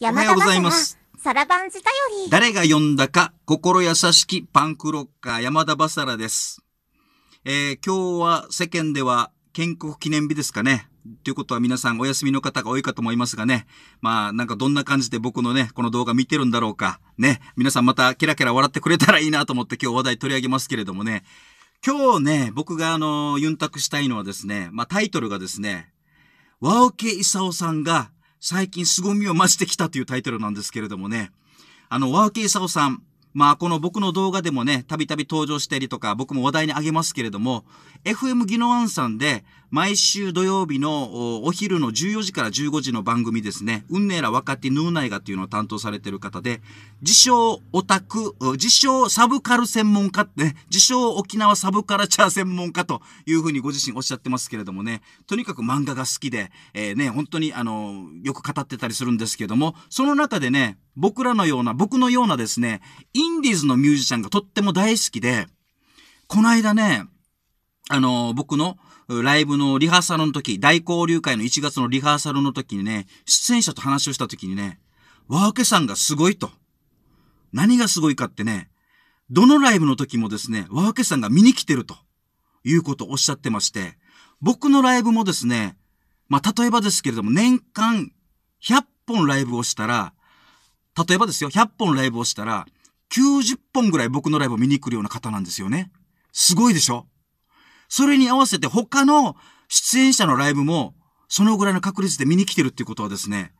山田雅のサラバンジ頼り。誰が呼んだか、心優しきパンクロッカー山田バサラです。えー、今日は世間では建国記念日ですかね。ということは皆さんお休みの方が多いかと思いますがね。まあなんかどんな感じで僕のね、この動画見てるんだろうか。ね。皆さんまたキラキラ笑ってくれたらいいなと思って今日話題取り上げますけれどもね。今日ね、僕があの、ユンタクしたいのはですね、まあタイトルがですね、和サオさんが最近凄みを増してきたというタイトルなんですけれどもね、あの、ワーケー、サオさんまあ、この僕の動画でもね、たびたび登場したりとか、僕も話題にあげますけれども、FM 技能ンさんで、毎週土曜日のお昼の14時から15時の番組ですね、運ねえらってヌーナイガっていうのを担当されてる方で、自称オタク、自称サブカル専門家って、自称沖縄サブカルチャー専門家というふうにご自身おっしゃってますけれどもね、とにかく漫画が好きで、えー、ね、本当にあの、よく語ってたりするんですけども、その中でね、僕らのような、僕のようなですね、インディーズのミュージシャンがとっても大好きで、この間ね、あの、僕のライブのリハーサルの時、大交流会の1月のリハーサルの時にね、出演者と話をした時にね、ワーケさんがすごいと。何がすごいかってね、どのライブの時もですね、ワーケさんが見に来てるということをおっしゃってまして、僕のライブもですね、まあ、例えばですけれども、年間100本ライブをしたら、例えばですよ、100本ライブをしたら、90本ぐらい僕のライブを見に来るような方なんですよね。すごいでしょそれに合わせて他の出演者のライブも、そのぐらいの確率で見に来てるっていうことはですね、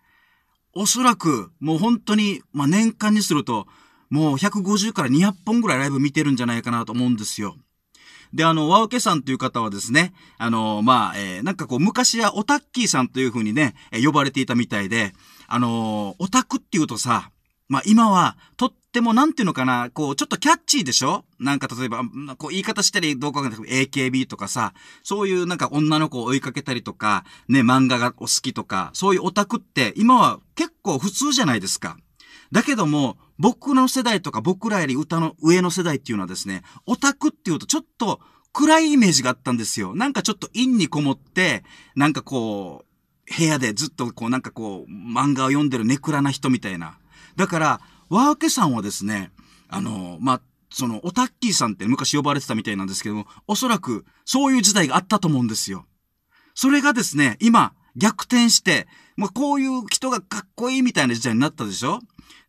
おそらく、もう本当に、まあ、年間にすると、もう150から200本ぐらいライブ見てるんじゃないかなと思うんですよ。で、あの、ワウケさんという方はですね、あの、まあ、えー、なんかこう、昔はオタッキーさんという風にね、え呼ばれていたみたいで、あのー、オタクっていうとさ、まあ今は、とってもなんていうのかな、こう、ちょっとキャッチーでしょなんか例えば、こう言い方したりどうかわかんない AKB とかさ、そういうなんか女の子を追いかけたりとか、ね、漫画がお好きとか、そういうオタクって今は結構普通じゃないですか。だけども、僕の世代とか僕らより歌の上の世代っていうのはですね、オタクっていうとちょっと暗いイメージがあったんですよ。なんかちょっと陰にこもって、なんかこう、部屋でずっとこうなんかこう漫画を読んでるネクラな人みたいな。だから、ワーケさんはですね、あの、まあ、その、オタッキーさんって昔呼ばれてたみたいなんですけども、おそらくそういう時代があったと思うんですよ。それがですね、今、逆転して、まあ、こういう人がかっこいいみたいな時代になったでしょ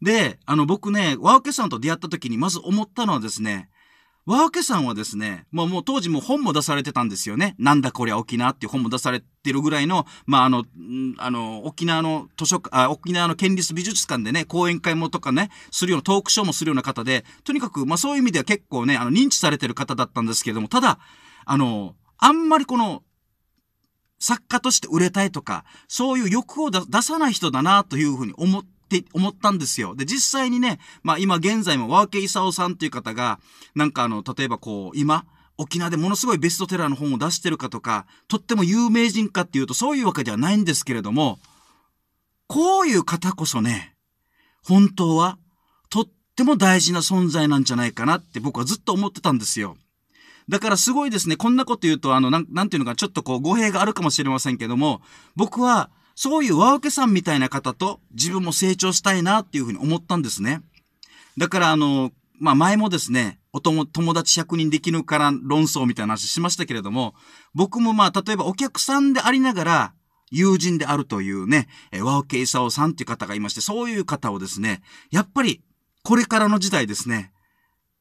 で、あの、僕ね、ワーケさんと出会った時にまず思ったのはですね、ワーケさんはですね、まあもう当時も本も出されてたんですよね。なんだこりゃ沖縄っていう本も出されてるぐらいの、まああの、あの、沖縄の図書館、沖縄の県立美術館でね、講演会もとかね、するようなトークショーもするような方で、とにかく、まあそういう意味では結構ね、あの、認知されてる方だったんですけれども、ただ、あの、あんまりこの、作家として売れたいとか、そういう欲を出さない人だなというふうに思って、って思ったんですよ。で、実際にね、まあ今現在もワーケイサオさんという方が、なんかあの、例えばこう、今、沖縄でものすごいベストテラーの本を出してるかとか、とっても有名人かっていうとそういうわけではないんですけれども、こういう方こそね、本当はとっても大事な存在なんじゃないかなって僕はずっと思ってたんですよ。だからすごいですね、こんなこと言うと、あの、なん、なんていうのか、ちょっとこう、語弊があるかもしれませんけども、僕は、そういう和ケさんみたいな方と自分も成長したいなっていうふうに思ったんですね。だからあの、まあ、前もですね、おとも、友達100人できるから論争みたいな話しましたけれども、僕もまあ、例えばお客さんでありながら、友人であるというね、オケ和サオさんっていう方がいまして、そういう方をですね、やっぱり、これからの時代ですね、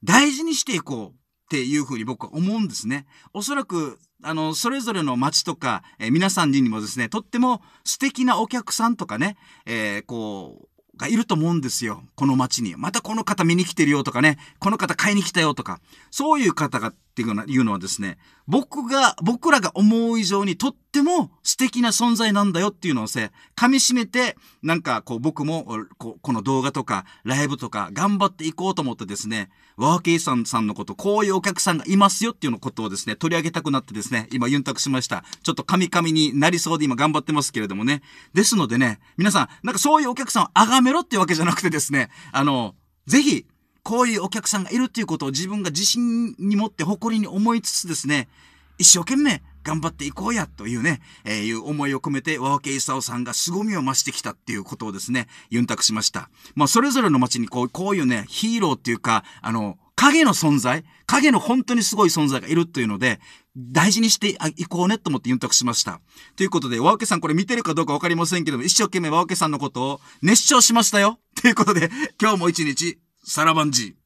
大事にしていこう。っていうふうに僕は思うんですね。おそらく、あの、それぞれの街とか、えー、皆さんにもですね、とっても素敵なお客さんとかね、えー、こう、がいると思うんですよ。この街に。またこの方見に来てるよとかね、この方買いに来たよとか、そういう方がっていうのうのはですね、僕が、僕らが思う以上にとっても素敵な存在なんだよっていうのをせ、噛み締めて、なんかこう僕もこの動画とかライブとか頑張っていこうと思ってですね、ワーケイさんさんのこと、こういうお客さんがいますよっていうのことをですね、取り上げたくなってですね、今ユンタクしました。ちょっと噛み噛みになりそうで今頑張ってますけれどもね。ですのでね、皆さん、なんかそういうお客さんを崇めろっていうわけじゃなくてですね、あの、ぜひ、こういうお客さんがいるっていうことを自分が自信に持って誇りに思いつつですね、一生懸命頑張っていこうやというね、えー、いう思いを込めて、和分勲さんが凄みを増してきたっていうことをですね、ユンタクしました。まあ、それぞれの街にこう、こういうね、ヒーローっていうか、あの、影の存在、影の本当にすごい存在がいるというので、大事にしていこうねと思ってユンタクしました。ということで、和受さんこれ見てるかどうかわかりませんけども、一生懸命和ケさんのことを熱唱しましたよということで、今日も一日サラバンジー。